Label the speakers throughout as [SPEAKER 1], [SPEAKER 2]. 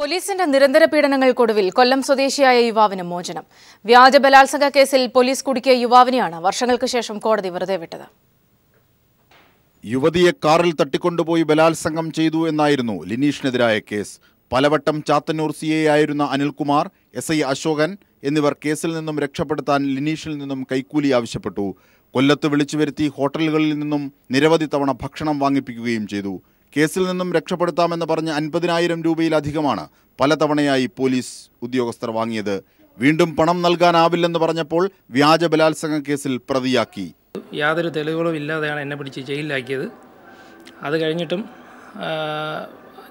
[SPEAKER 1] പോലീസിന്റെ നിരന്തര പീഡനങ്ങൾക്കൊടുവിൽ കൊല്ലം സ്വദേശിയായ യുവാവിന് മോചനം വ്യാജ ബലാത്സംഗ കേസിൽ പോലീസ് കുടുക്കിയ യുവാവിനെയാണ് വർഷങ്ങൾക്ക് ശേഷം കോടതി വെറുതെ വിട്ടത്
[SPEAKER 2] യുവതിയെ കാറിൽ തട്ടിക്കൊണ്ടുപോയി ബലാത്സംഗം ചെയ്തു എന്നായിരുന്നു ലിനീഷിനെതിരായ കേസ് പലവട്ടം ചാത്തന്നൂർ സി എ ആയിരുന്ന അനിൽകുമാർ എസ് ഐ അശോകൻ എന്നിവർ കേസിൽ നിന്നും രക്ഷപ്പെടുത്താൻ ലിനീഷിൽ നിന്നും കൈക്കൂലി ആവശ്യപ്പെട്ടു കൊല്ലത്ത് വിളിച്ചു വരുത്തി ഹോട്ടലുകളിൽ നിന്നും നിരവധി തവണ ഭക്ഷണം വാങ്ങിപ്പിക്കുകയും ചെയ്തു കേസിൽ നിന്നും രക്ഷപ്പെടുത്താമെന്ന് പറഞ്ഞ് അൻപതിനായിരം രൂപയിലധികമാണ് പലതവണയായി പോലീസ് ഉദ്യോഗസ്ഥർ വാങ്ങിയത് വീണ്ടും പണം നൽകാനാവില്ലെന്ന് പറഞ്ഞപ്പോൾ വ്യാജ ബലാത്സംഗ കേസിൽ പ്രതിയാക്കി
[SPEAKER 3] യാതൊരു തെളിവുകളും ഇല്ലാതെയാണ് എന്നെ പിടിച്ച് ജയിലിലാക്കിയത് അത് കഴിഞ്ഞിട്ടും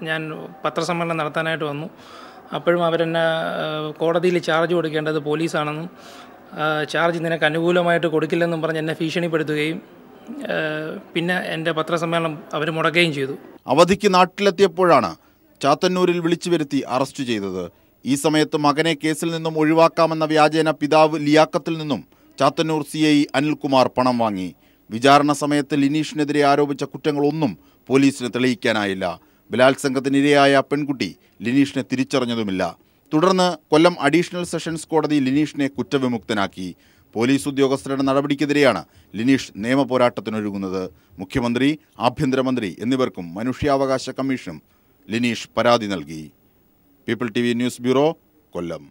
[SPEAKER 3] ഞാൻ പത്രസമ്മേളനം നടത്താനായിട്ട് വന്നു അപ്പോഴും അവരെന്നെ കോടതിയിൽ ചാർജ് കൊടുക്കേണ്ടത് പോലീസാണെന്നും ചാർജ് നിനക്ക് അനുകൂലമായിട്ട് കൊടുക്കില്ലെന്നും പറഞ്ഞ് എന്നെ ഭീഷണിപ്പെടുത്തുകയും പിന്നെ എൻ്റെ പത്രസമ്മേളനം അവർ മുടക്കുകയും ചെയ്തു
[SPEAKER 2] അവധിക്ക് നാട്ടിലെത്തിയപ്പോഴാണ് ചാത്തന്നൂരിൽ വിളിച്ചു വരുത്തി അറസ്റ്റ് ചെയ്തത് ഈ സമയത്ത് മകനെ കേസിൽ നിന്നും ഒഴിവാക്കാമെന്ന വ്യാജേന പിതാവ് ലിയാക്കത്തിൽ നിന്നും ചാത്തന്നൂർ സി ഐ അനിൽകുമാർ പണം വാങ്ങി വിചാരണ സമയത്ത് ലിനീഷിനെതിരെ ആരോപിച്ച കുറ്റങ്ങളൊന്നും പോലീസിന് തെളിയിക്കാനായില്ല ബലാത്സംഗത്തിനിരയായ പെൺകുട്ടി ലിനീഷിനെ തിരിച്ചറിഞ്ഞതുമില്ല തുടർന്ന് കൊല്ലം അഡീഷണൽ സെഷൻസ് കോടതി ലിനീഷിനെ കുറ്റവിമുക്തനാക്കി പോലീസ് ഉദ്യോഗസ്ഥരുടെ നടപടിക്കെതിരെയാണ് ലിനീഷ് പോരാട്ടത്തിനൊരുങ്ങുന്നത് മുഖ്യമന്ത്രി ആഭ്യന്തരമന്ത്രി എന്നിവർക്കും മനുഷ്യാവകാശ കമ്മീഷനും ലിനീഷ് പരാതി നൽകി പീപ്പിൾ ടി ന്യൂസ് ബ്യൂറോ കൊല്ലം